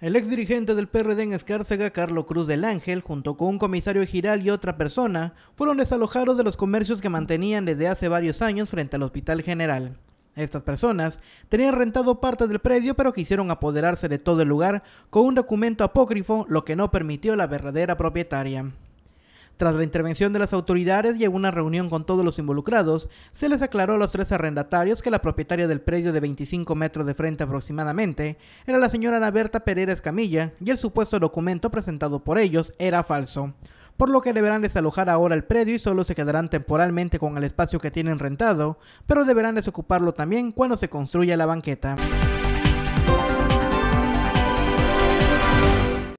El ex dirigente del PRD en Escárcega, Carlos Cruz del Ángel, junto con un comisario Giral y otra persona, fueron desalojados de los comercios que mantenían desde hace varios años frente al Hospital General. Estas personas tenían rentado parte del predio pero quisieron apoderarse de todo el lugar con un documento apócrifo, lo que no permitió la verdadera propietaria. Tras la intervención de las autoridades y en una reunión con todos los involucrados, se les aclaró a los tres arrendatarios que la propietaria del predio de 25 metros de frente aproximadamente era la señora Ana Berta Pereira Escamilla y el supuesto documento presentado por ellos era falso por lo que deberán desalojar ahora el predio y solo se quedarán temporalmente con el espacio que tienen rentado, pero deberán desocuparlo también cuando se construya la banqueta.